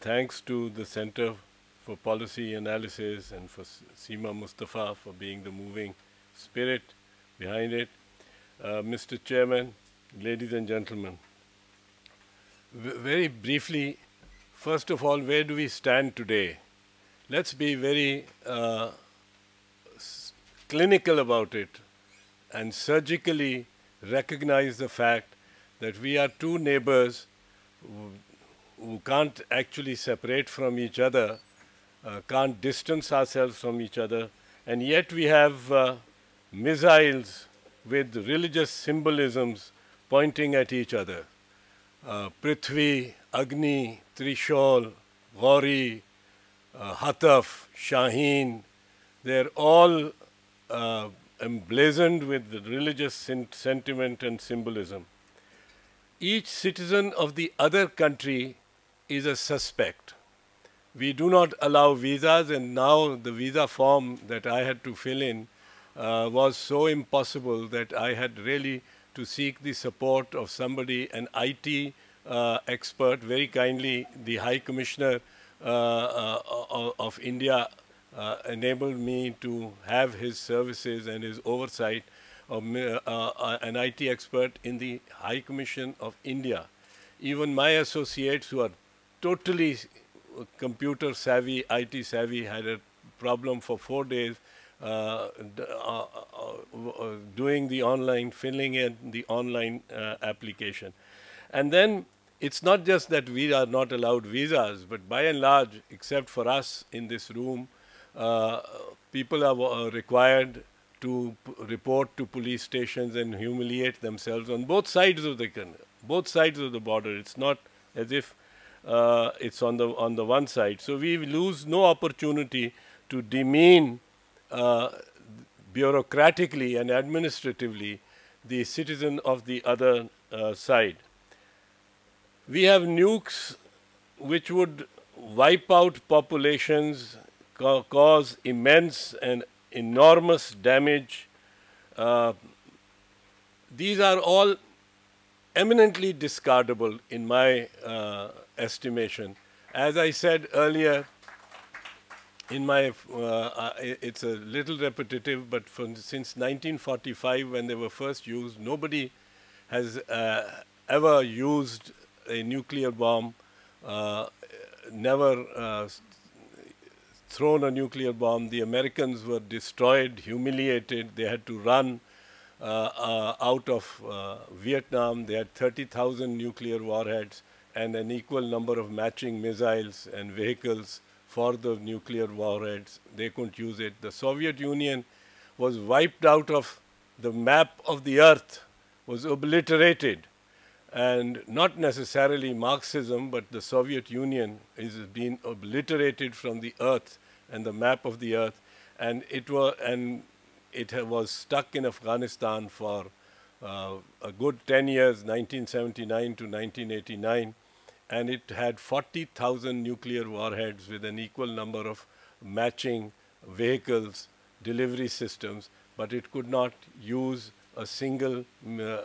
thanks to the Center for Policy Analysis and for Seema Mustafa for being the moving spirit behind it. Uh, Mr. Chairman, ladies and gentlemen, very briefly, first of all, where do we stand today? Let's be very uh, clinical about it and surgically recognize the fact that we are two neighbors who can't actually separate from each other, uh, can't distance ourselves from each other, and yet we have uh, missiles with religious symbolisms pointing at each other. Uh, Prithvi, Agni, Trishol, Gauri, uh, Hataf, Shaheen, they're all uh, emblazoned with religious sentiment and symbolism. Each citizen of the other country is a suspect. We do not allow visas, and now the visa form that I had to fill in uh, was so impossible that I had really to seek the support of somebody, an IT uh, expert, very kindly, the High Commissioner uh, uh of India uh, enabled me to have his services and his oversight of uh, an IT expert in the High Commission of India. Even my associates who are totally computer savvy, IT savvy, had a problem for four days uh, uh, uh, uh, doing the online, filling in the online uh, application. And then it's not just that we are not allowed visas, but by and large, except for us in this room, uh, people are required to report to police stations and humiliate themselves on both sides of the both sides of the border. It's not as if uh, it's on the on the one side. So we lose no opportunity to demean uh, bureaucratically and administratively the citizen of the other uh, side. We have nukes which would wipe out populations, ca cause immense and enormous damage. Uh, these are all eminently discardable in my uh, estimation. As I said earlier, in my, uh, uh it's a little repetitive, but from, since 1945, when they were first used, nobody has uh, ever used a nuclear bomb, uh, never uh, thrown a nuclear bomb. The Americans were destroyed, humiliated. They had to run uh, out of Vietnam. They had 30,000 nuclear warheads and an equal number of matching missiles and vehicles for the nuclear warheads. They couldn't use it. The Soviet Union was wiped out of the map of the earth, was obliterated. And not necessarily Marxism, but the Soviet Union is being obliterated from the earth and the map of the earth. And it, were, and it was stuck in Afghanistan for uh, a good 10 years, 1979 to 1989 and it had 40,000 nuclear warheads with an equal number of matching vehicles, delivery systems, but it could not use a single, uh,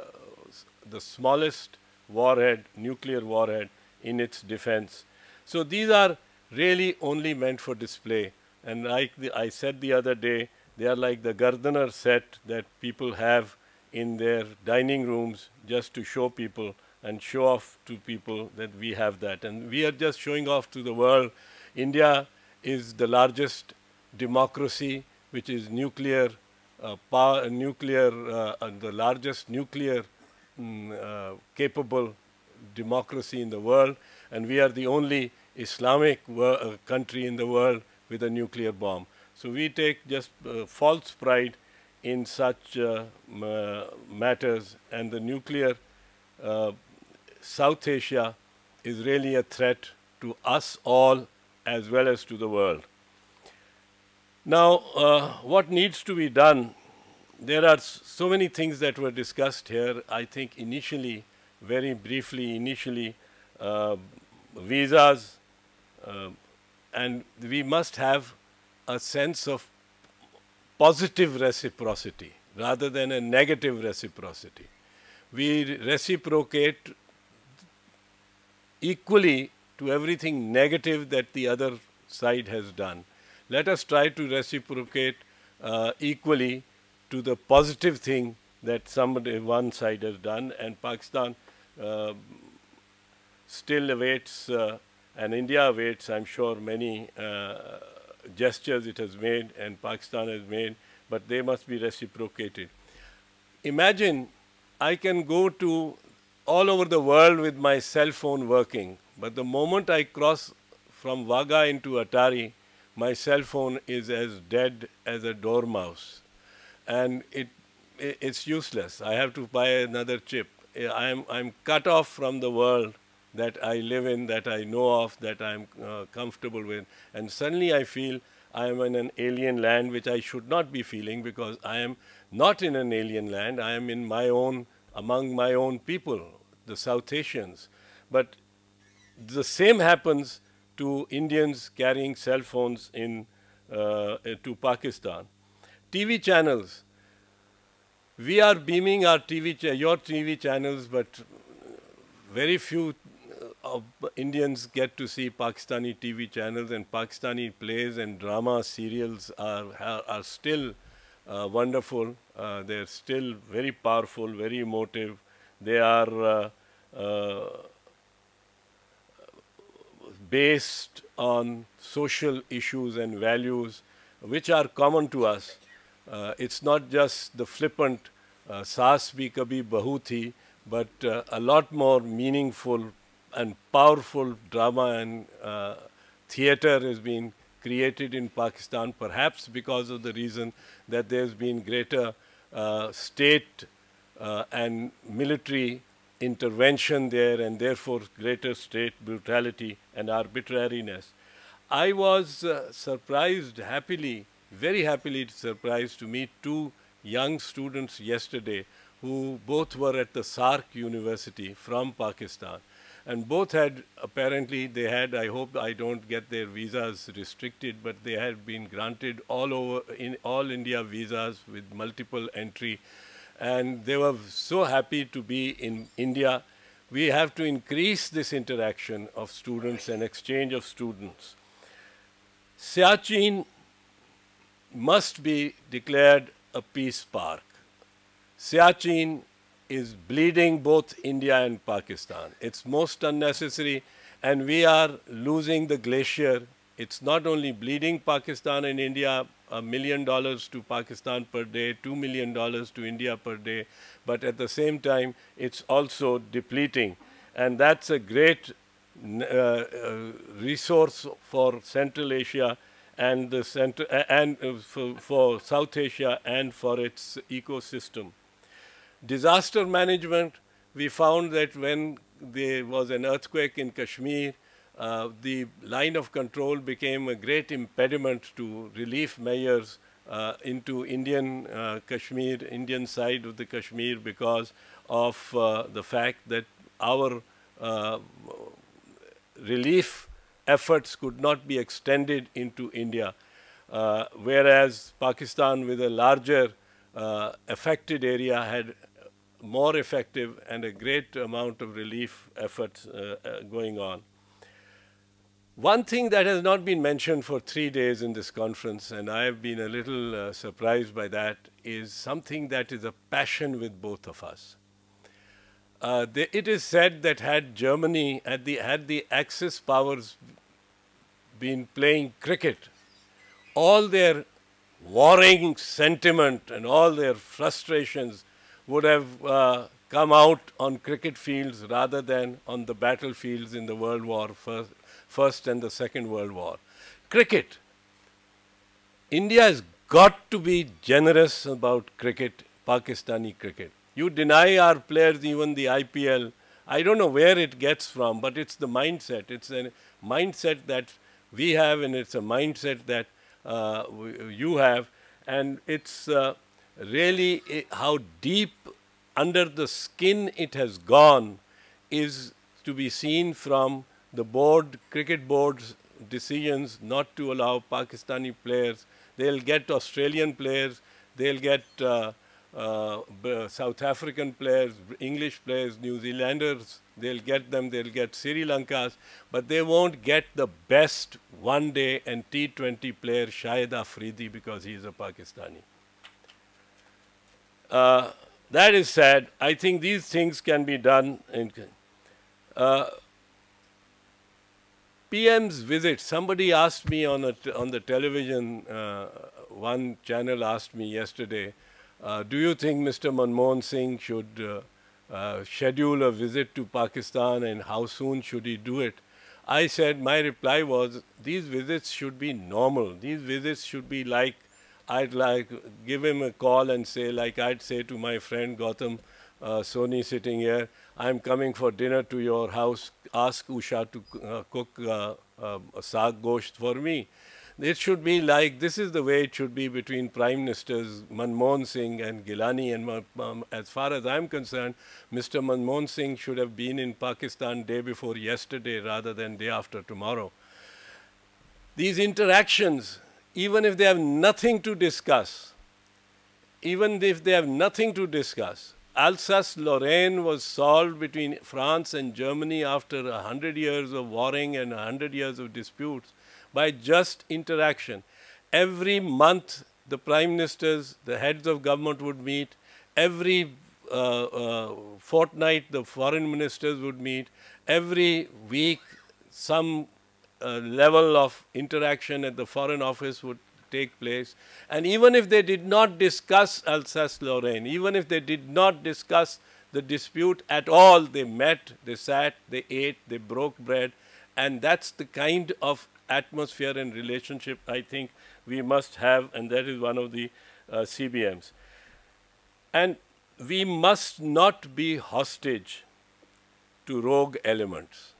the smallest warhead, nuclear warhead in its defense. So these are really only meant for display. And like the, I said the other day, they are like the gardener set that people have in their dining rooms just to show people and show off to people that we have that. And we are just showing off to the world. India is the largest democracy, which is nuclear uh, power, nuclear, uh, and the largest nuclear mm, uh, capable democracy in the world. And we are the only Islamic uh, country in the world with a nuclear bomb. So we take just uh, false pride in such uh, matters and the nuclear South Asia is really a threat to us all as well as to the world. Now, uh, what needs to be done? There are so many things that were discussed here. I think initially, very briefly, initially, uh, visas, uh, and we must have a sense of positive reciprocity rather than a negative reciprocity. We reciprocate equally to everything negative that the other side has done. Let us try to reciprocate uh, equally to the positive thing that somebody one side has done, and Pakistan uh, still awaits uh, and India awaits, I'm sure, many uh, gestures it has made and Pakistan has made, but they must be reciprocated. Imagine I can go to all over the world with my cell phone working. But the moment I cross from Vaga into Atari, my cell phone is as dead as a dormouse. And it, it's useless. I have to buy another chip. I'm, I'm cut off from the world that I live in, that I know of, that I'm uh, comfortable with. And suddenly I feel I am in an alien land, which I should not be feeling because I am not in an alien land. I am in my own among my own people, the South Asians. But the same happens to Indians carrying cell phones in, uh, to Pakistan. TV channels. We are beaming our TV, your TV channels, but very few uh, Indians get to see Pakistani TV channels and Pakistani plays and drama serials are, are, are still uh, wonderful. Uh, they're still very powerful, very emotive. They are uh, uh based on social issues and values which are common to us. Uh, it's not just the flippant uh, "saas bhi kabhi bahu thi," but a lot more meaningful and powerful drama and theater has been created in Pakistan, perhaps because of the reason that there's been greater uh, state uh, and military intervention there and therefore greater state brutality and arbitrariness. I was uh, surprised happily, very happily surprised to meet two young students yesterday who both were at the SARK University from Pakistan. And both had, apparently, they had, I hope I don't get their visas restricted, but they had been granted all over, in all India visas with multiple entry. And they were so happy to be in India. We have to increase this interaction of students and exchange of students. Siachen must be declared a peace park. Siachen is bleeding both India and Pakistan. It's most unnecessary, and we are losing the glacier. It's not only bleeding Pakistan and India, a million dollars to Pakistan per day, two million dollars to India per day, but at the same time, it's also depleting. And that's a great uh, uh, resource for Central Asia and the uh, and uh, for, for South Asia and for its ecosystem. Disaster management, we found that when there was an earthquake in Kashmir, uh, the line of control became a great impediment to relief measures uh, into Indian uh, Kashmir, Indian side of the Kashmir because of uh, the fact that our uh, relief efforts could not be extended into India. Uh, whereas Pakistan with a larger affected area had more effective and a great amount of relief efforts uh, uh, going on. One thing that has not been mentioned for three days in this conference, and I have been a little uh, surprised by that, is something that is a passion with both of us. Uh, it is said that had Germany, had the, had the Axis powers been playing cricket, all their warring sentiment and all their frustrations would have uh, come out on cricket fields rather than on the battlefields in the World War, first, first and the Second World War. Cricket. India has got to be generous about cricket, Pakistani cricket. You deny our players even the IPL. I don't know where it gets from, but it's the mindset. It's a mindset that we have, and it's a mindset that uh, you have, and it's uh, really eh, how deep under the skin it has gone is to be seen from the board, cricket board's decisions not to allow Pakistani players. They'll get Australian players, they'll get uh, uh, South African players, English players, New Zealanders, they'll get them, they'll get Sri Lankas, but they won't get the best one day and T20 player Shahid Afridi because he is a Pakistani. Uh, that is sad. I think these things can be done. In, uh, PM's visit. Somebody asked me on a t- on the television. Uh, one channel asked me yesterday, uh, "Do you think Mr. Manmohan Singh should uh, schedule a visit to Pakistan, and how soon should he do it?" I said my reply was, "These visits should be normal. These visits should be like I'd like give him a call and say, like I'd say to my friend Gotham uh, Sony sitting here, I'm coming for dinner to your house. Ask Usha to uh, cook uh, uh, saag gosht for me. It should be like this is the way it should be between Prime Ministers Manmohan Singh and Gilani. And um, as far as I'm concerned, Mr. Manmohan Singh should have been in Pakistan day before yesterday rather than day after tomorrow. These interactions even if they have nothing to discuss, even if they have nothing to discuss, Alsace-Lorraine was solved between France and Germany after 100 years of warring and 100 years of disputes by just interaction. Every month, the prime ministers, the heads of government would meet. Every uh, uh, fortnight, the foreign ministers would meet. Every week, some uh, level of interaction at the Foreign Office would take place. And even if they did not discuss Alsace-Lorraine, even if they did not discuss the dispute at all, they met, they sat, they ate, they broke bread. And that's the kind of atmosphere and relationship I think we must have, and that is one of the uh, CBMs. And we must not be hostage to rogue elements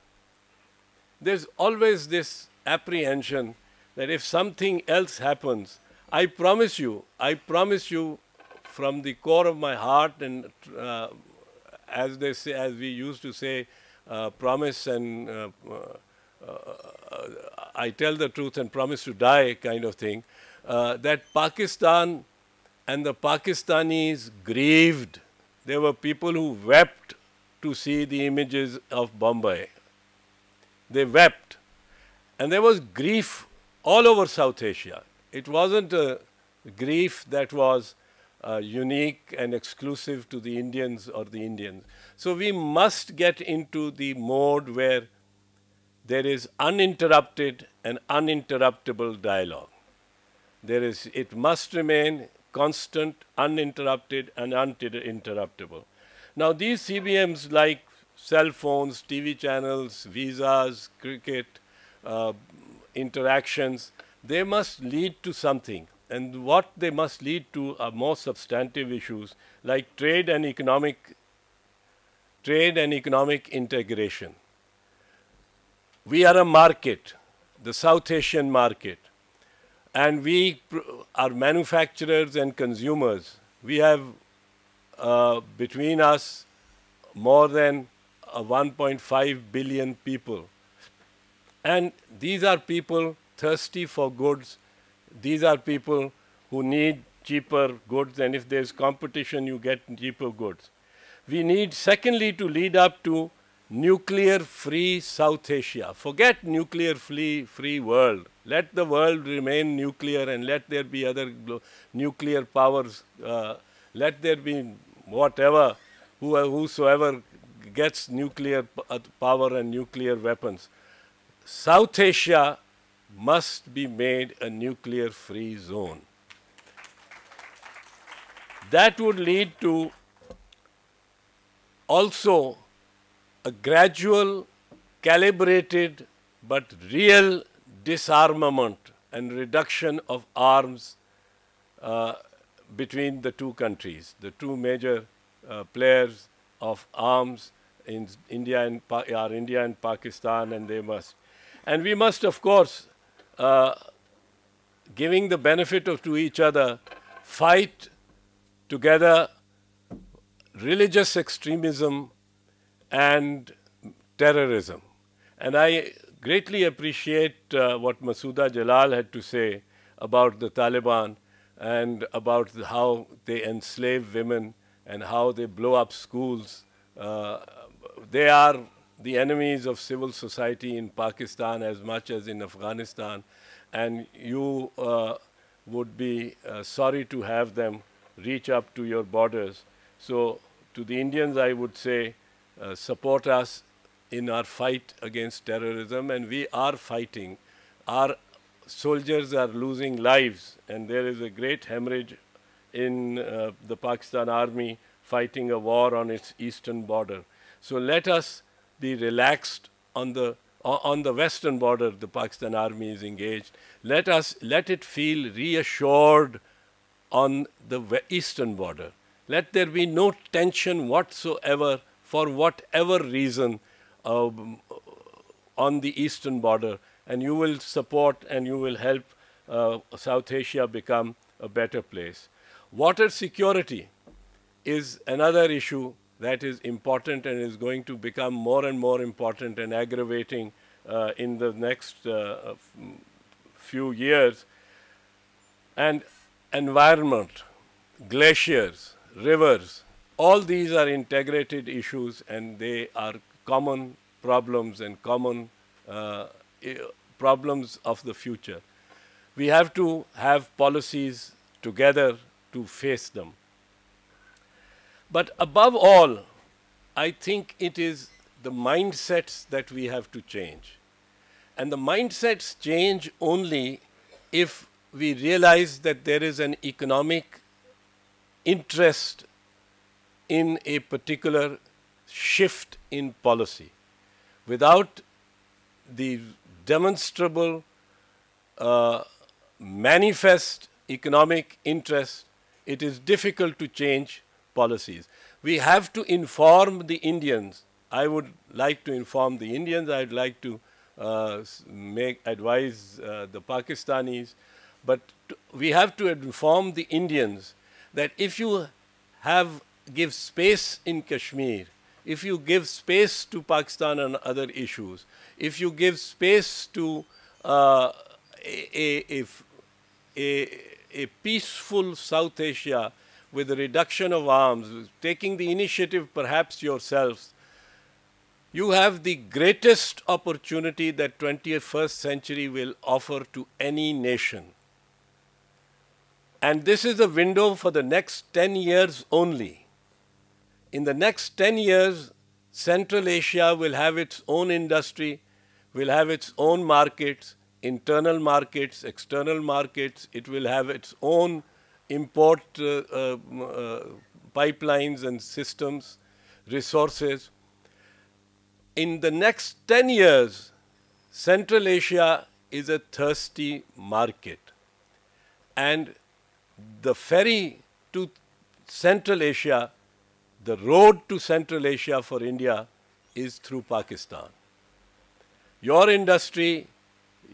there's always this apprehension that if something else happens, I promise you, I promise you from the core of my heart and uh, as they say, as we used to say, uh, promise and uh, uh, uh I tell the truth and promise to die kind of thing, uh, that Pakistan and the Pakistanis grieved. There were people who wept to see the images of Bombay. They wept. And there was grief all over South Asia. It wasn't a grief that was uh, unique and exclusive to the Indians or the Indians. So we must get into the mode where there is uninterrupted and uninterruptible dialogue. There is, it must remain constant, uninterrupted and uninterruptible. Now these CBMs like cell phones, TV channels, visas, cricket, uh, interactions, they must lead to something. And what they must lead to are more substantive issues like trade and economic, trade and economic integration. We are a market, the South Asian market, and we are manufacturers and consumers. We have uh, between us more than 1.5 billion people. And these are people thirsty for goods. These are people who need cheaper goods, and if there's competition, you get cheaper goods. We need, secondly, to lead up to nuclear free South Asia. Forget nuclear free, free world. Let the world remain nuclear and let there be other nuclear powers. Uh, let there be whatever, whosoever gets nuclear uh, power and nuclear weapons. South Asia must be made a nuclear free zone. That would lead to also a gradual, calibrated, but real disarmament and reduction of arms uh, between the two countries, the two major uh, players of arms in India and pa are India and Pakistan, and they must. And we must, of course, uh, giving the benefit of to each other, fight together religious extremism and terrorism. And I greatly appreciate uh, what Masooda Jalal had to say about the Taliban and about the, how they enslave women and how they blow up schools uh, they are the enemies of civil society in Pakistan as much as in Afghanistan, and you uh, would be uh, sorry to have them reach up to your borders. So to the Indians, I would say, uh, support us in our fight against terrorism, and we are fighting. Our soldiers are losing lives, and there is a great hemorrhage in uh, the Pakistan army fighting a war on its eastern border. So let us be relaxed on the on the western border the Pakistan army is engaged. Let us let it feel reassured on the eastern border. Let there be no tension whatsoever for whatever reason um, on the eastern border and you will support and you will help uh, South Asia become a better place. Water security is another issue that is important and is going to become more and more important and aggravating uh, in the next uh, few years. And environment, glaciers, rivers, all these are integrated issues and they are common problems and common uh, problems of the future. We have to have policies together to face them. But above all, I think it is the mindsets that we have to change. And the mindsets change only if we realize that there is an economic interest in a particular shift in policy. Without the demonstrable, uh, manifest economic interest, it is difficult to change policies. We have to inform the Indians. I would like to inform the Indians. I would like to uh, make advise uh, the Pakistanis. But we have to inform the Indians that if you have give space in Kashmir, if you give space to Pakistan and other issues, if you give space to uh, a, a, a, a peaceful South Asia with the reduction of arms, taking the initiative perhaps yourselves, you have the greatest opportunity that 21st century will offer to any nation. And this is a window for the next 10 years only. In the next 10 years, Central Asia will have its own industry, will have its own markets, internal markets, external markets. It will have its own import uh, uh, uh, pipelines and systems, resources. In the next 10 years, Central Asia is a thirsty market. And the ferry to Central Asia, the road to Central Asia for India is through Pakistan. Your industry,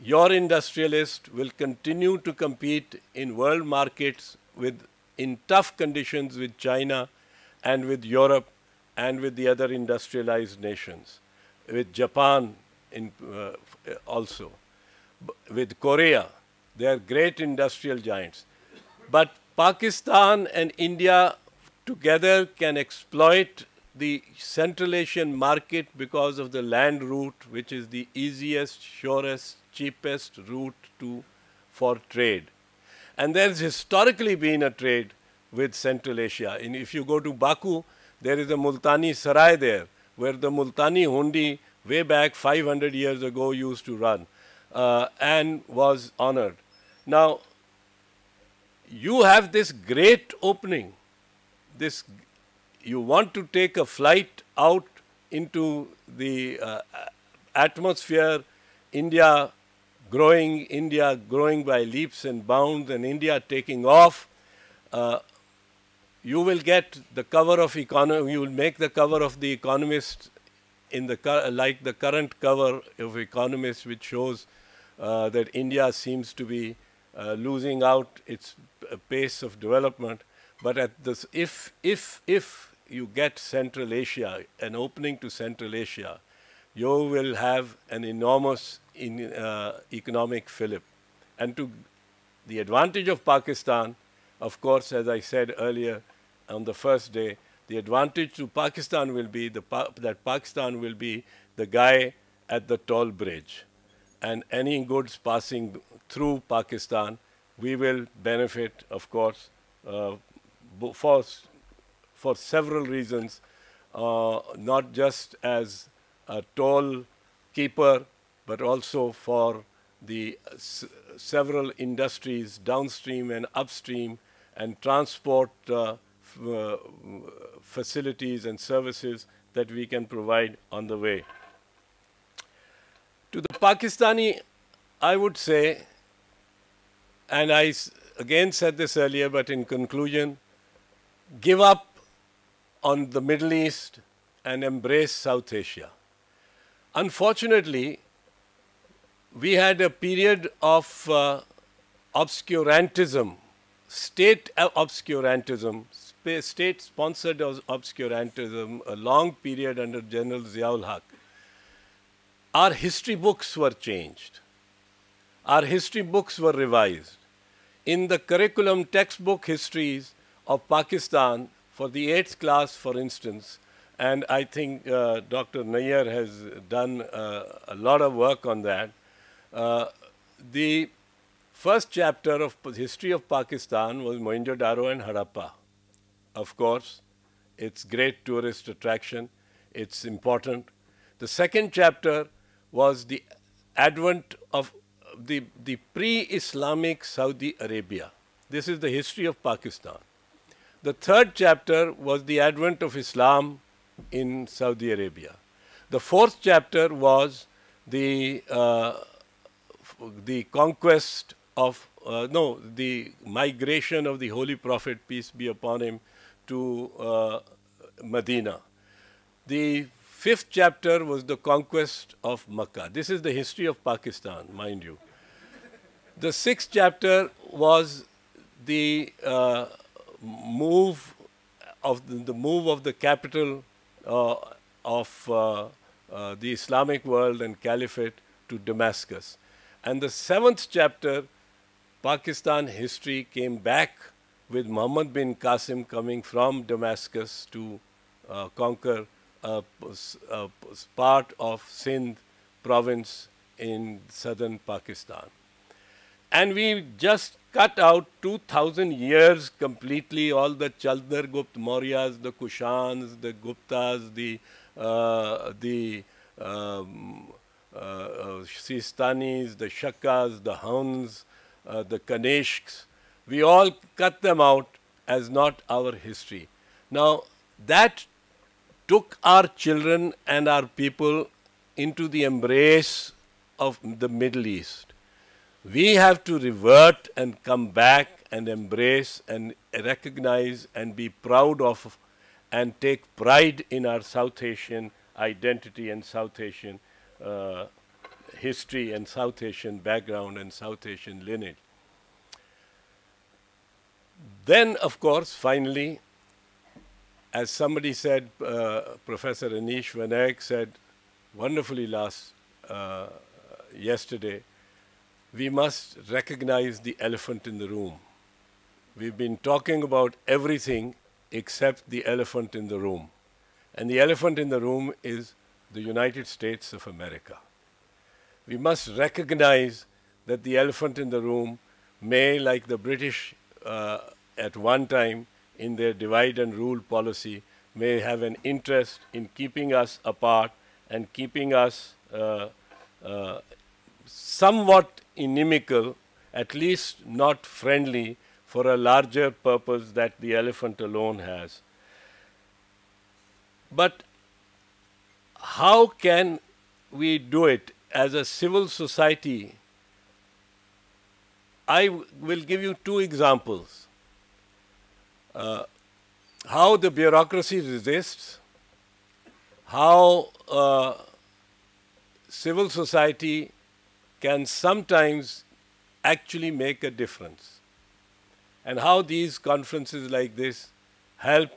your industrialist will continue to compete in world markets with in tough conditions with China and with Europe and with the other industrialized nations, with Japan in, uh, also, B with Korea. They are great industrial giants. But Pakistan and India together can exploit the Central Asian market because of the land route, which is the easiest, surest, cheapest route to for trade. And there's historically been a trade with Central Asia. if you go to Baku, there is a Multani Sarai there, where the Multani Hundi, way back 500 years ago, used to run uh, and was honored. Now, you have this great opening. This, you want to take a flight out into the uh, atmosphere, India, growing India, growing by leaps and bounds, and India taking off, uh, you will get the cover of economy. You will make the cover of the Economist in the like the current cover of Economist, which shows uh, that India seems to be uh, losing out its uh, pace of development. But at this, if if if you get Central Asia, an opening to Central Asia, you will have an enormous in uh, economic fillip. And to the advantage of Pakistan, of course, as I said earlier on the first day, the advantage to Pakistan will be pa that Pakistan will be the guy at the toll bridge. And any goods passing through Pakistan, we will benefit, of course, uh, for, for several reasons, uh, not just as a toll keeper, but also for the uh, several industries downstream and upstream and transport uh, uh, facilities and services that we can provide on the way. To the Pakistani, I would say, and I again said this earlier, but in conclusion, give up on the Middle East and embrace South Asia. Unfortunately, we had a period of uh, obscurantism, state uh, obscurantism, state sponsored obscurantism, a long period under General Ziaul Haq. Our history books were changed. Our history books were revised. In the curriculum textbook histories of Pakistan for the eighth class, for instance, and I think uh, Dr. Nayar has done uh, a lot of work on that uh, the first chapter of history of Pakistan was Mohenjo-Daro and Harappa. Of course, it's great tourist attraction. It's important. The second chapter was the advent of the, the pre-Islamic Saudi Arabia. This is the history of Pakistan. The third chapter was the advent of Islam in Saudi Arabia. The fourth chapter was the uh, the conquest of, uh, no, the migration of the Holy Prophet, peace be upon him, to uh, Medina. The fifth chapter was the conquest of Makkah. This is the history of Pakistan, mind you. The sixth chapter was the uh, move of the, the, move of the capital uh, of uh, uh the Islamic world and caliphate to Damascus. And the seventh chapter, Pakistan history came back with Muhammad bin Qasim coming from Damascus to uh, conquer a, a part of Sindh province in southern Pakistan. And we just cut out 2000 years completely, all the Chaldar Gupt Mauryas, the Kushans, the Guptas, the, uh, the um, uh, Sistanis, the Shakas, the Huns, uh, the Kanishks. We all cut them out as not our history. Now, that took our children and our people into the embrace of the Middle East. We have to revert and come back and embrace and recognize and be proud of and take pride in our South Asian identity and South Asian uh, history and South Asian background and South Asian lineage. Then, of course, finally, as somebody said, uh, Professor Anish Vanayak said wonderfully last uh, yesterday, we must recognize the elephant in the room. We've been talking about everything except the elephant in the room. And the elephant in the room is the United States of America. We must recognize that the elephant in the room may, like the British uh, at one time in their divide and rule policy, may have an interest in keeping us apart and keeping us uh, uh, somewhat inimical, at least not friendly, for a larger purpose that the elephant alone has. But how can we do it as a civil society? I will give you two examples. Uh, how the bureaucracy resists, how uh, civil society can sometimes actually make a difference, and how these conferences like this help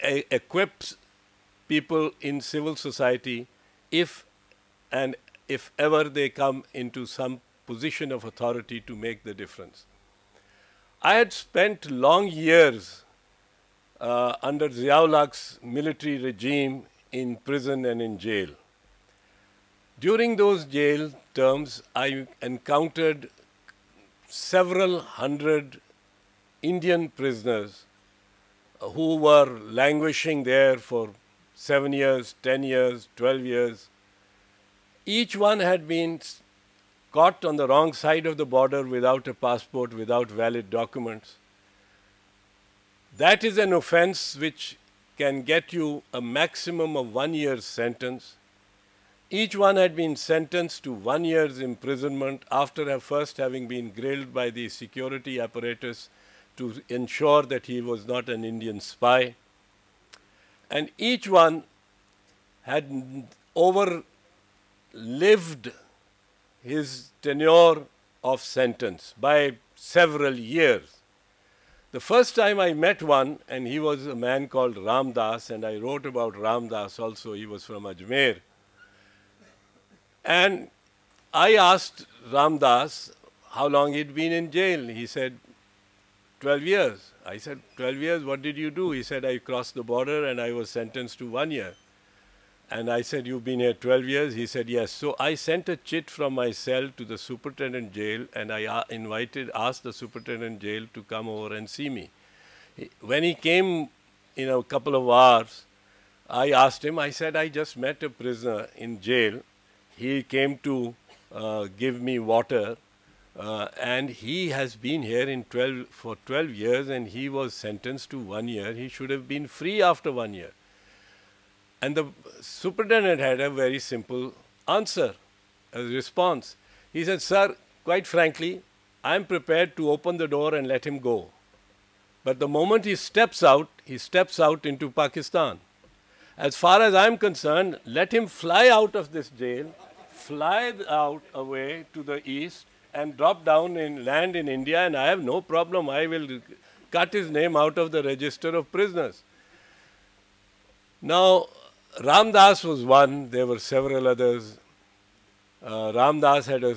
equip people in civil society if and if ever they come into some position of authority to make the difference. I had spent long years uh, under Ziaulak's military regime in prison and in jail. During those jail terms, I encountered several hundred Indian prisoners who were languishing there for 7 years, 10 years, 12 years. Each one had been caught on the wrong side of the border without a passport, without valid documents. That is an offense which can get you a maximum of one year's sentence. Each one had been sentenced to one year's imprisonment after first having been grilled by the security apparatus to ensure that he was not an Indian spy and each one had overlived his tenure of sentence by several years. The first time I met one, and he was a man called Ramdas, and I wrote about Ramdas also, he was from Ajmer. And I asked Ramdas how long he'd been in jail. He said, 12 years. I said, 12 years, what did you do? He said, I crossed the border and I was sentenced to one year. And I said, You've been here 12 years? He said, Yes. So I sent a chit from my cell to the superintendent jail and I uh, invited, asked the superintendent jail to come over and see me. when he came in a couple of hours, I asked him, I said, I just met a prisoner in jail. He came to uh, give me water uh, and he has been here in 12 for 12 years and he was sentenced to one year he should have been free after one year and the superintendent had a very simple answer response he said sir quite frankly i am prepared to open the door and let him go but the moment he steps out he steps out into pakistan as far as i am concerned let him fly out of this jail fly out away to the east and drop down in land in India, and I have no problem. I will cut his name out of the register of prisoners. Now, Ramdas was one. There were several others. Uh, Ramdas had a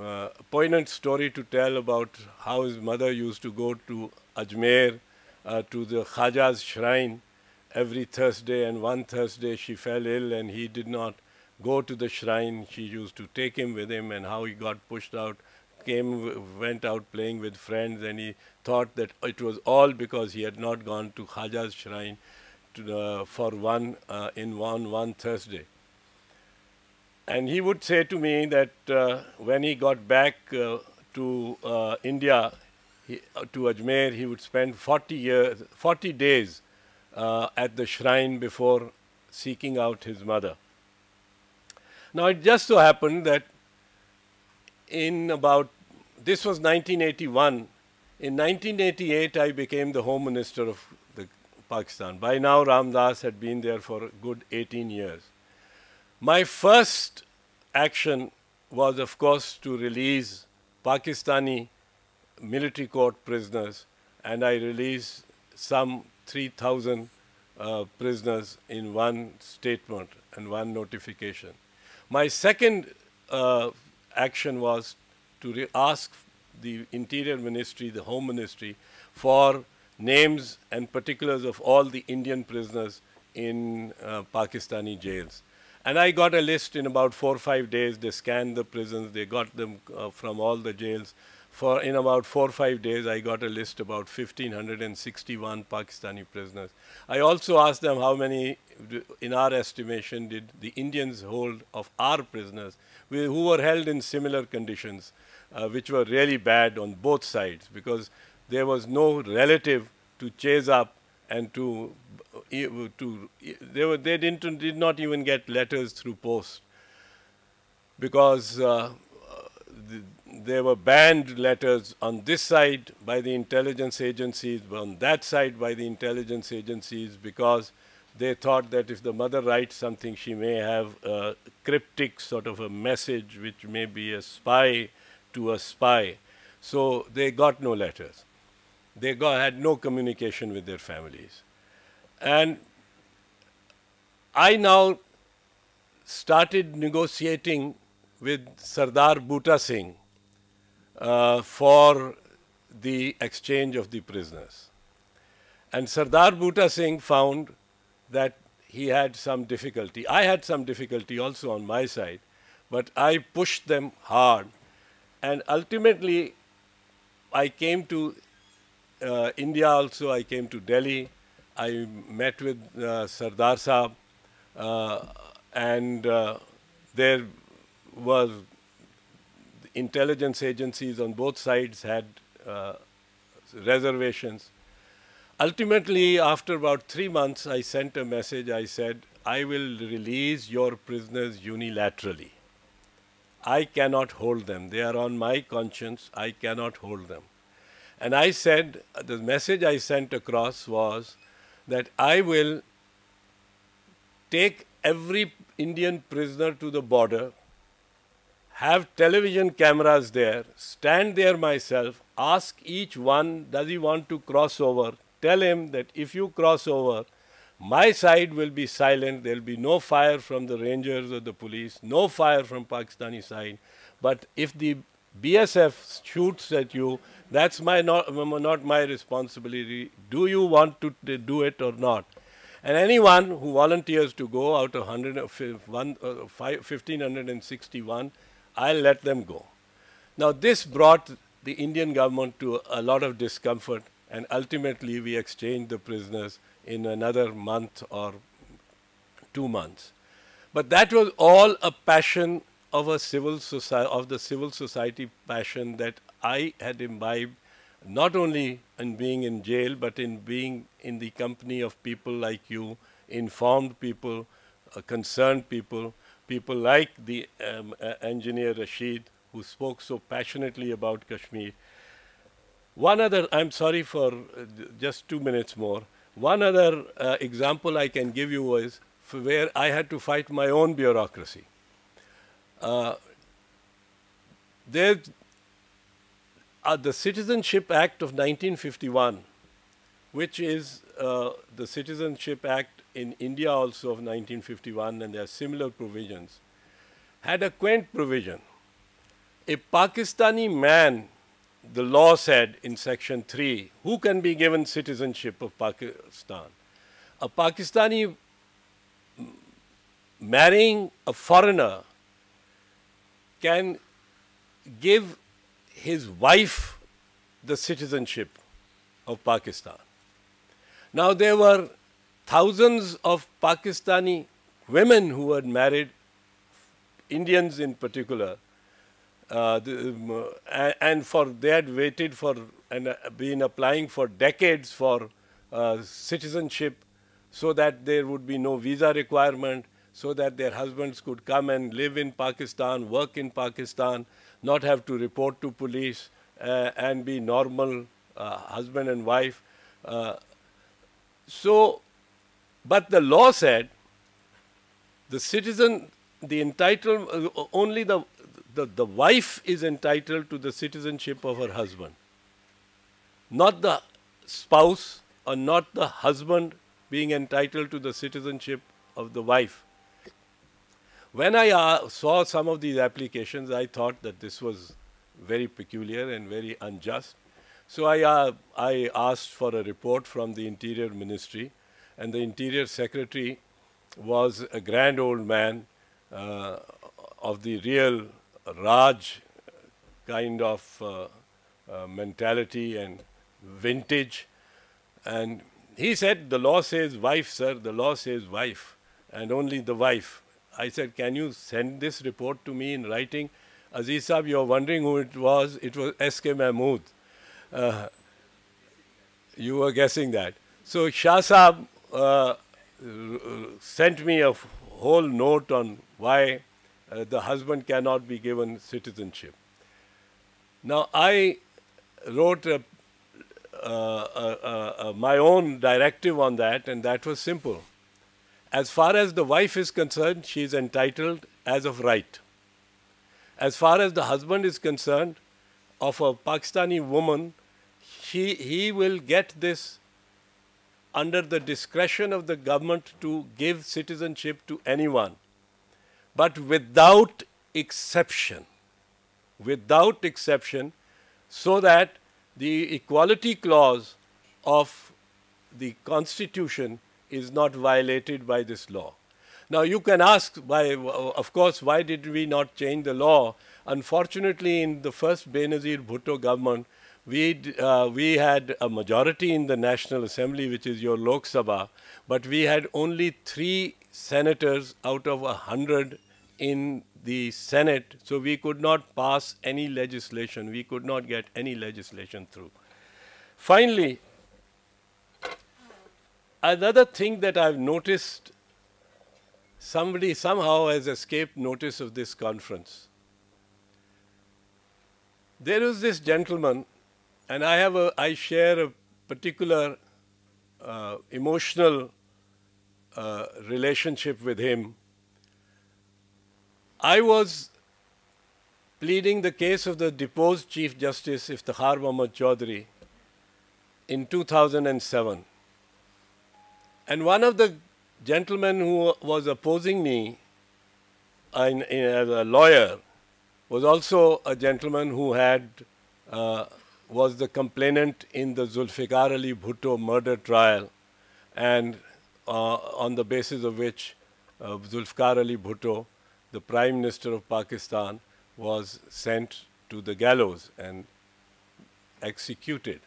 uh, poignant story to tell about how his mother used to go to Ajmer, uh, to the Khaja's shrine every Thursday, and one Thursday she fell ill and he did not go to the shrine. She used to take him with him, and how he got pushed out, came, went out playing with friends, and he thought that it was all because he had not gone to Khaja's shrine to the, for one uh, in one one Thursday. And he would say to me that uh, when he got back uh, to uh, India, he, uh, to Ajmer, he would spend 40 years, 40 days uh, at the shrine before seeking out his mother. Now, it just so happened that in about, this was 1981. In 1988, I became the Home Minister of the Pakistan. By now, Ramdas had been there for a good 18 years. My first action was, of course, to release Pakistani military court prisoners, and I released some 3,000 uh, prisoners in one statement and one notification. My second uh, action was to ask the Interior Ministry, the Home Ministry, for names and particulars of all the Indian prisoners in uh, Pakistani jails. And I got a list in about four or five days. They scanned the prisons, they got them uh, from all the jails for in about four or five days, I got a list about 1,561 Pakistani prisoners. I also asked them how many, in our estimation, did the Indians hold of our prisoners who were held in similar conditions, uh, which were really bad on both sides because there was no relative to chase up and to, to they, were, they didn't, did not even get letters through post because uh, uh the, there were banned letters on this side by the intelligence agencies, on that side by the intelligence agencies, because they thought that if the mother writes something, she may have a cryptic sort of a message, which may be a spy to a spy. So they got no letters. They got, had no communication with their families. And I now started negotiating with Sardar Bhuta Singh, uh, for the exchange of the prisoners. And Sardar Bhutta Singh found that he had some difficulty. I had some difficulty also on my side, but I pushed them hard. And ultimately, I came to uh, India also, I came to Delhi. I met with uh, Sardar Saab, uh, and uh, there was intelligence agencies on both sides had uh, reservations. Ultimately, after about three months, I sent a message. I said, I will release your prisoners unilaterally. I cannot hold them. They are on my conscience. I cannot hold them. And I said, the message I sent across was that I will take every Indian prisoner to the border, have television cameras there, stand there myself, ask each one, does he want to cross over? Tell him that if you cross over, my side will be silent. There will be no fire from the rangers or the police, no fire from Pakistani side. But if the BSF shoots at you, that's my not, not my responsibility. Do you want to do it or not? And anyone who volunteers to go out of uh, 1, 1561 uh, I'll let them go. Now, this brought the Indian government to a lot of discomfort, and ultimately, we exchanged the prisoners in another month or two months. But that was all a passion of a civil society, of the civil society passion that I had imbibed, not only in being in jail, but in being in the company of people like you, informed people, uh, concerned people, people like the um, uh, engineer Rashid, who spoke so passionately about Kashmir. One other, I'm sorry for uh, just two minutes more. One other uh, example I can give you is where I had to fight my own bureaucracy. Uh, there, uh, the Citizenship Act of 1951 which is uh, the Citizenship Act in India also of 1951, and there are similar provisions, had a quaint provision. A Pakistani man, the law said in section 3, who can be given citizenship of Pakistan? A Pakistani marrying a foreigner can give his wife the citizenship of Pakistan. Now, there were thousands of Pakistani women who had married, Indians in particular, uh, the, um, uh, and for they had waited for and uh, been applying for decades for uh, citizenship so that there would be no visa requirement, so that their husbands could come and live in Pakistan, work in Pakistan, not have to report to police, and be normal husband and wife. So, but the law said the citizen, the entitled, uh, only the, the, the wife is entitled to the citizenship of her husband, not the spouse or not the husband being entitled to the citizenship of the wife. When I uh, saw some of these applications, I thought that this was very peculiar and very unjust. So I, uh, I asked for a report from the Interior Ministry, and the Interior Secretary was a grand old man uh, of the real Raj kind of uh, uh, mentality and vintage. And he said, the law says wife, sir, the law says wife, and only the wife. I said, can you send this report to me in writing? Aziz Saab, you're wondering who it was. It was S.K. Mahmood. Uh, you were guessing that. So Shah Saab uh, sent me a whole note on why uh, the husband cannot be given citizenship. Now I wrote uh, a, a, a, my own directive on that, and that was simple. As far as the wife is concerned, she is entitled as of right. As far as the husband is concerned, of a Pakistani woman he, he will get this under the discretion of the government to give citizenship to anyone, but without exception, without exception, so that the equality clause of the Constitution is not violated by this law. Now you can ask, why, of course, why did we not change the law? Unfortunately, in the first Benazir Bhutto government, we, uh, we had a majority in the National Assembly, which is your Lok Sabha, but we had only three senators out of a hundred in the Senate, so we could not pass any legislation. We could not get any legislation through. Finally, another thing that I've noticed, somebody somehow has escaped notice of this conference. There is this gentleman and I have a, I share a particular uh, emotional uh, relationship with him. I was pleading the case of the deposed Chief Justice Iftikhar Muhammad Chaudhry in 2007. And one of the gentlemen who was opposing me in, in, as a lawyer was also a gentleman who had uh, was the complainant in the Zulfikar Ali Bhutto murder trial and uh, on the basis of which uh, Zulfikar Ali Bhutto, the Prime Minister of Pakistan, was sent to the gallows and executed.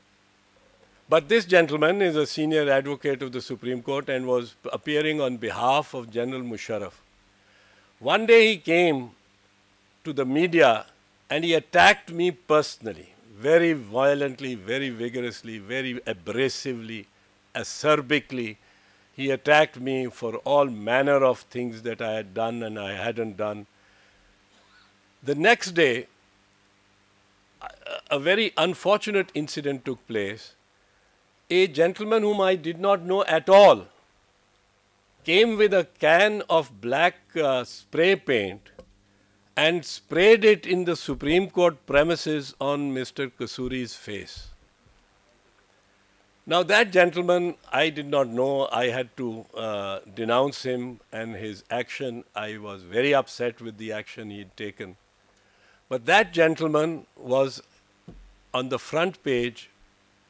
But this gentleman is a senior advocate of the Supreme Court and was appearing on behalf of General Musharraf. One day he came to the media and he attacked me personally very violently, very vigorously, very abrasively, acerbically. He attacked me for all manner of things that I had done and I hadn't done. The next day, a very unfortunate incident took place. A gentleman whom I did not know at all came with a can of black uh, spray paint and sprayed it in the Supreme Court premises on Mr. Kasuri's face. Now, that gentleman, I did not know. I had to uh, denounce him and his action. I was very upset with the action he had taken. But that gentleman was on the front page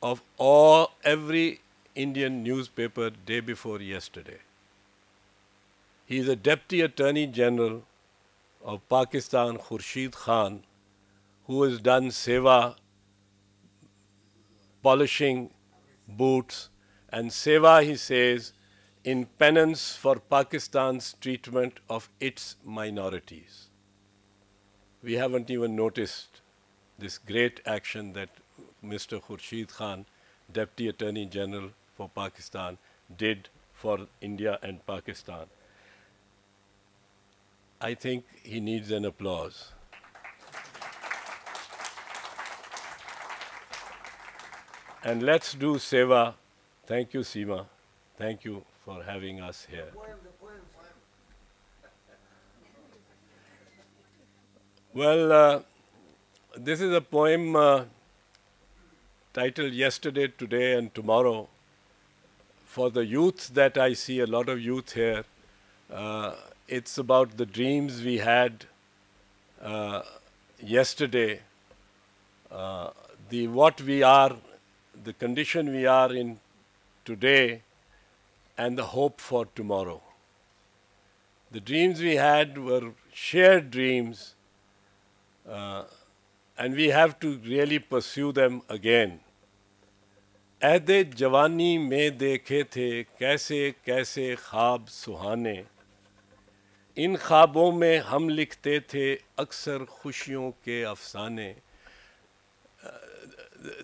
of all every Indian newspaper day before yesterday. He is a deputy attorney general of Pakistan, Khurshid Khan, who has done seva, polishing boots, and seva, he says, in penance for Pakistan's treatment of its minorities. We haven't even noticed this great action that Mr. Khurshid Khan, Deputy Attorney General for Pakistan, did for India and Pakistan. I think he needs an applause. And let's do Seva. Thank you, Seema. Thank you for having us here. Well, uh, this is a poem uh, titled Yesterday, Today, and Tomorrow. For the youth that I see, a lot of youth here, uh, it's about the dreams we had uh, yesterday, uh, the what we are, the condition we are in today, and the hope for tomorrow. The dreams we had were shared dreams, uh, and we have to really pursue them again. अहद जवानी में देखे थे कैसे कैसे ख्वाब सुहाने इन ख्वाबों में हम लिखते थे अक्सर खुशियों के अफसाने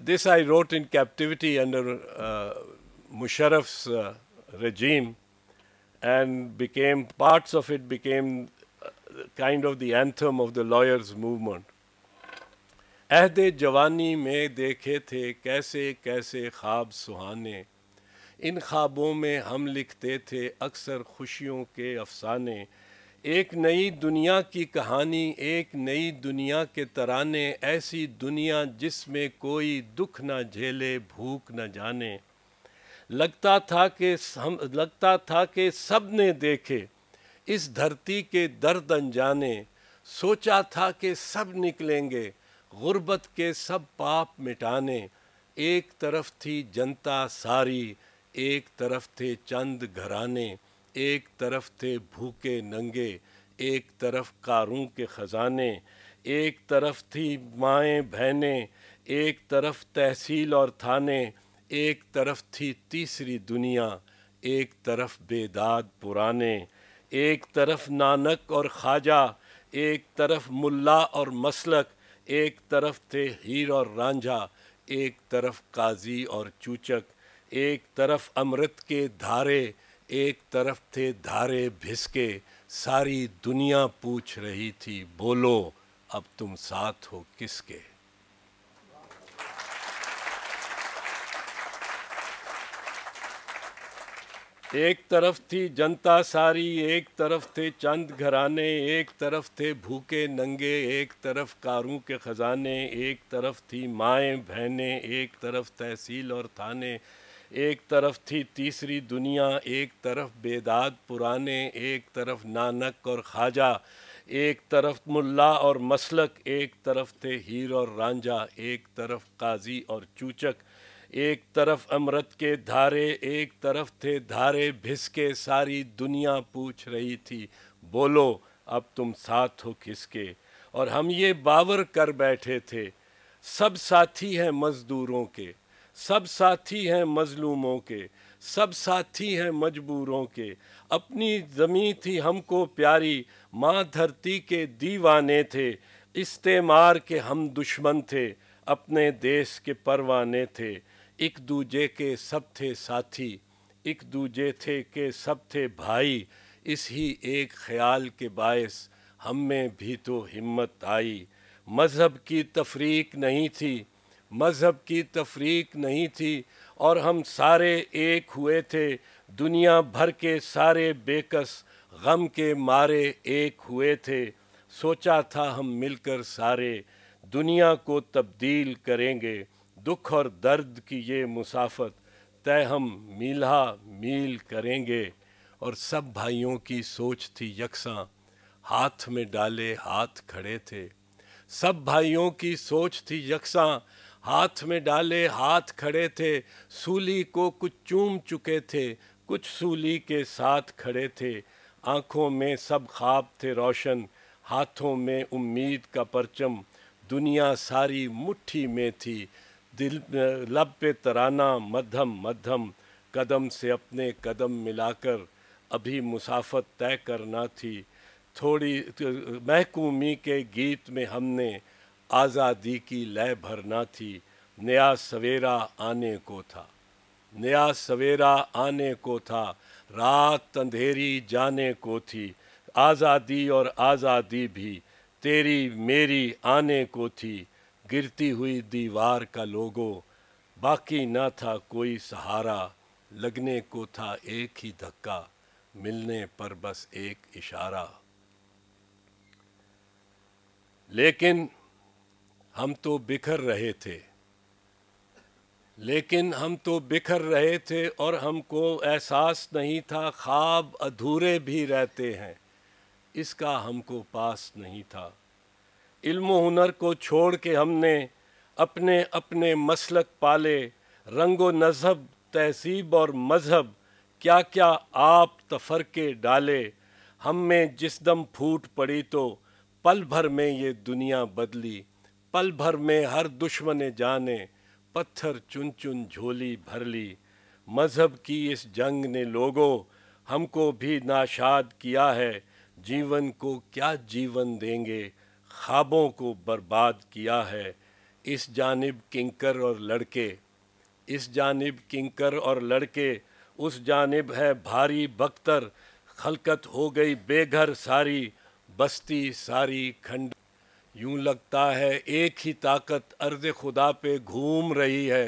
this I wrote in captivity under Musharraf regime and became parts of it became kind of the anthem of the lawyers movement अहद जवानी में देखे थे कैसे कैसे ख्वाब सुहाने इन ख्वाबों में हम लिखते थे अक्सर खुशियों के अफसाने एक नई दुनिया की कहानी एक नई दुनिया के तराने ऐसी दुनिया जिसमें कोई दुख न झेले भूख न जाने लगता था कि हम लगता था कि सब ने देखे इस धरती के दर्द अनजाने सोचा था कि सब निकलेंगे गुर्बत के सब पाप मिटाने एक तरफ थी जनता सारी एक तरफ थे चंद घराने एक तरफ थे भूखे नंगे एक तरफ कारों के ख़जाने एक तरफ थी माएँ बहनें एक तरफ तहसील और थाने एक तरफ थी तीसरी दुनिया एक तरफ बेदाद पुराने एक तरफ नानक और ख्वाजा एक तरफ मुल्ला और मसलक एक तरफ थे हीर और रांझा एक तरफ काजी और चूचक एक तरफ अमृत के धारे एक तरफ थे धारे भिसके सारी दुनिया पूछ रही थी बोलो अब तुम साथ हो किसके एक तरफ थी जनता सारी एक तरफ थे चंद घराने एक तरफ थे भूखे नंगे एक तरफ कारों के ख़जाने एक तरफ थी माएँ बहनें एक तरफ तहसील और थाने एक तरफ थी तीसरी दुनिया एक तरफ बेदाद पुराने एक तरफ नानक और ख्वाजा एक तरफ मुल्ला और मसलक एक तरफ थे हीर और रांझा एक तरफ काजी और चूचक एक तरफ अमृत के धारे एक तरफ थे धारे भिसके सारी दुनिया पूछ रही थी बोलो अब तुम साथ हो किसके और हम ये बावर कर बैठे थे सब साथी हैं मज़दूरों के सब साथी हैं मजलूमों के सब साथी हैं मजबूरों के अपनी जमी थी हमको प्यारी माँ धरती के दीवाने थे इस्तेमार के हम दुश्मन थे अपने देश के परवाने थे एक दूजे के सब थे साथी एक दूजे थे के सब थे भाई इस ही एक ख्याल के बायस हम में भी तो हिम्मत आई मज़हब की तफरीक नहीं थी मज़हब की तफरीक नहीं थी और हम सारे एक हुए थे दुनिया भर के सारे बेकस गम के मारे एक हुए थे सोचा था हम मिलकर सारे दुनिया को तब्दील करेंगे दुख और दर्द की ये मुसाफत तय हम मील्हा मील करेंगे और सब भाइयों की सोच थी यकसा हाथ में डाले हाथ खड़े थे सब भाइयों की सोच थी यकसा हाथ में डाले हाथ खड़े थे सूली को कुछ चूम चुके थे कुछ सूली के साथ खड़े थे आँखों में सब ख्वाब थे रोशन हाथों में उम्मीद का परचम दुनिया सारी मुट्ठी में थी दिल लब पे तराना मध्यम मध्यम कदम से अपने कदम मिलाकर अभी मुसाफत तय करना थी थोड़ी महकूमी के गीत में हमने आज़ादी की लय भरना थी नया सवेरा आने को था नया सवेरा आने को था रात अंधेरी जाने को थी आज़ादी और आज़ादी भी तेरी मेरी आने को थी गिरती हुई दीवार का लोगो बाकी ना था कोई सहारा लगने को था एक ही धक्का मिलने पर बस एक इशारा लेकिन हम तो बिखर रहे थे लेकिन हम तो बिखर रहे थे और हमको एहसास नहीं था ख्वाब अधूरे भी रहते हैं इसका हमको पास नहीं था इल्म हुनर को छोड़ के हमने अपने अपने मसलक पाले रंगो नज़हब तहसीब और मज़हब क्या क्या आप तफरके डाले हम में जिस दम फूट पड़ी तो पल भर में ये दुनिया बदली पल भर में हर दुश्मन जाने पत्थर चुन चुन झोली भर ली मज़हब की इस जंग ने लोगों हमको भी नाशाद किया है जीवन को क्या जीवन देंगे ख्वाबों को बर्बाद किया है इस जानब किंकर और लड़के इस जानब किंकर और लड़के उस जानब है भारी बख्तर खलकत हो गई बेघर सारी बस्ती सारी खंड यूं लगता है एक ही ताकत अर्ज खुदा पे घूम रही है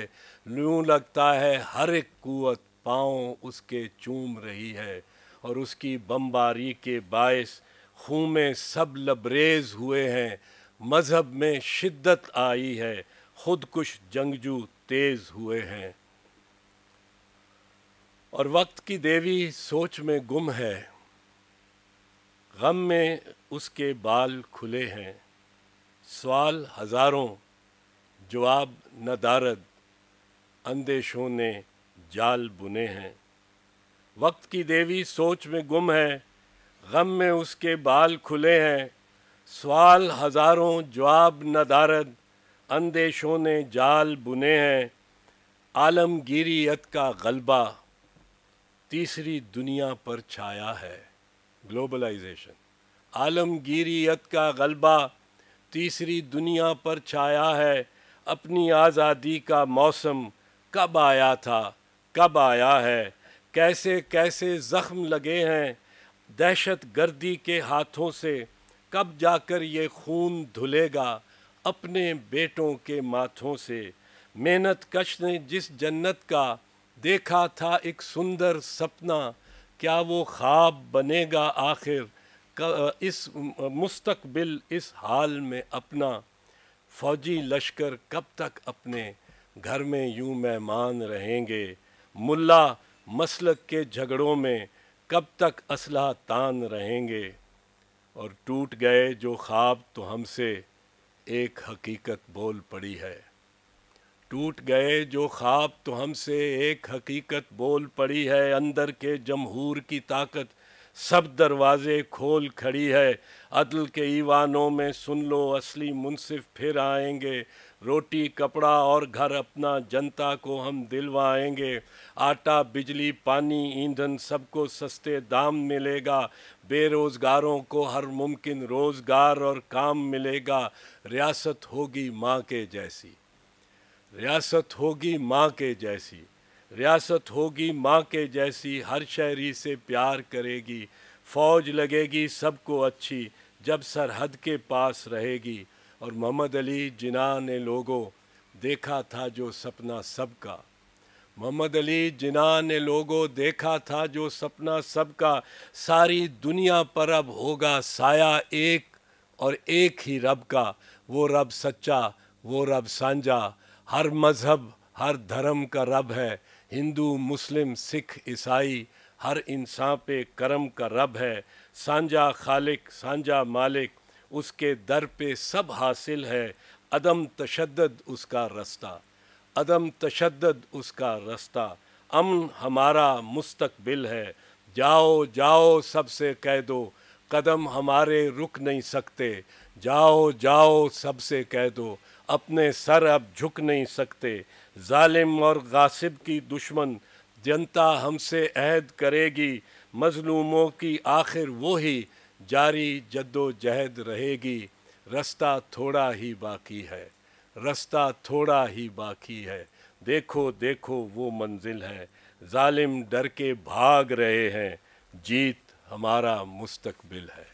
यूं लगता है हर एक कुत पाँव उसके चूम रही है और उसकी बमबारी के बायस खूमें सब लबरेज हुए हैं मज़हब में शिद्दत आई है खुद कुछ जंगजू तेज़ हुए हैं और वक्त की देवी सोच में गुम है गम में उसके बाल खुले हैं सवाल हज़ारों जवाब न दारद अंदेशों ने जाल बुने हैं वक्त की देवी सोच में गुम है गम में उसके बाल खुले हैं सवाल हज़ारों जवाब नदारद अंदेशों ने जाल बुने हैं आलमगीरीत का गलबा तीसरी दुनिया पर छाया है ग्लोबलाइजेशन आलमगीरीत का गलबा तीसरी दुनिया पर छाया है अपनी आज़ादी का मौसम कब आया था कब आया है कैसे कैसे ज़ख्म लगे हैं दहशत गर्दी के हाथों से कब जाकर ये खून धुलेगा अपने बेटों के माथों से मेहनत कश ने जिस जन्नत का देखा था एक सुंदर सपना क्या वो ख्वाब बनेगा आखिर इस मुस्तकबिल इस हाल में अपना फ़ौजी लश्कर कब तक अपने घर में यूं मेहमान रहेंगे मुल्ला मसलक के झगड़ों में कब तक असला तान रहेंगे और टूट गए जो ख्वाब तो हमसे एक हकीकत बोल पड़ी है टूट गए जो ख्वाब तो हमसे एक हकीकत बोल पड़ी है अंदर के जमहूर की ताकत सब दरवाजे खोल खड़ी है अदल के ईवानों में सुन लो असली मुनसिफ फिर आएंगे रोटी कपड़ा और घर अपना जनता को हम दिलवाएंगे आटा बिजली पानी ईंधन सबको सस्ते दाम मिलेगा बेरोज़गारों को हर मुमकिन रोज़गार और काम मिलेगा रियासत होगी माँ के जैसी रियासत होगी माँ के जैसी रियासत होगी माँ के जैसी हर शहरी से प्यार करेगी फौज लगेगी सबको अच्छी जब सरहद के पास रहेगी और मोहम्मद अली जिना ने लोगों देखा था जो सपना सबका मोहम्मद अली जिना ने लोगों देखा था जो सपना सबका सारी दुनिया पर अब होगा साया एक और एक ही रब का वो रब सच्चा वो रब सांझा हर मज़हब हर धर्म का रब है हिंदू मुस्लिम सिख ईसाई हर इंसान पे करम का रब है सांझा खालिक सांझा मालिक उसके दर पे सब हासिल है अदम तशद उसका रास्ता अदम तशद उसका रास्ता अमन हमारा मुस्तकबिल है जाओ जाओ सबसे कह दो कदम हमारे रुक नहीं सकते जाओ जाओ सबसे कह दो अपने सर अब झुक नहीं सकते ालिम और गासिब की दुश्मन जनता हमसे अहद करेगी मजलूमों की आखिर वो ही जारी जद्दोजहद रहेगी रास्ता थोड़ा ही बाकी है रास्ता थोड़ा ही बाकी है देखो देखो वो मंजिल है ालिम डर के भाग रहे हैं जीत हमारा मुस्तकबिल है